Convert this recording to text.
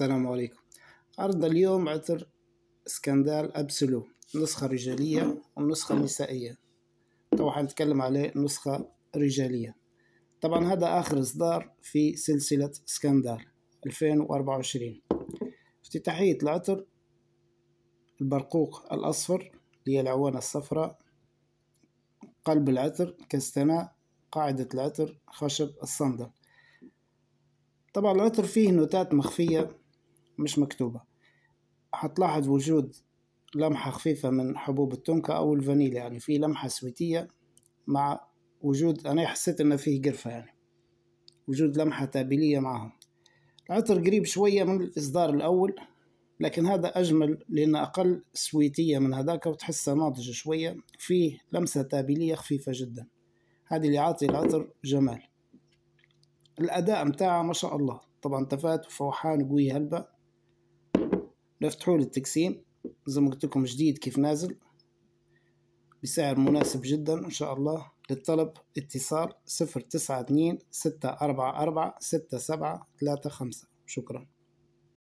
السلام عليكم عرض اليوم عطر اسكندال ابسلو نسخة رجالية ونسخة نسائية طبعا حنتكلم عليه نسخة رجالية طبعا هذا آخر إصدار في سلسلة اسكندال 2024 افتتاحية العطر البرقوق الأصفر اللي هي العوانة الصفراء قلب العطر كستناء قاعدة العطر خشب الصندل طبعا العطر فيه نوتات مخفية مش مكتوبة هتلاحظ وجود لمحة خفيفة من حبوب التونكا أو الفانيليا يعني في لمحة سويتية مع وجود أنا حسيت إن فيه قرفة يعني وجود لمحة تابلية معهم العطر قريب شوية من الإصدار الأول لكن هذا أجمل لأن أقل سويتية من هذاك وتحسه ناضج شوية فيه لمسة تابلية خفيفة جدا هذه اللي عاطي العطر جمال الأداء متاعه ما شاء الله طبعا تفات وفوحان قوي هلبة لو للتقسيم التقسيم زي ما قلت لكم جديد كيف نازل بسعر مناسب جدا ان شاء الله للطلب اتصال صفر تسعة اتنين ستة أربعة أربعة ستة سبعة ثلاثة خمسة شكرا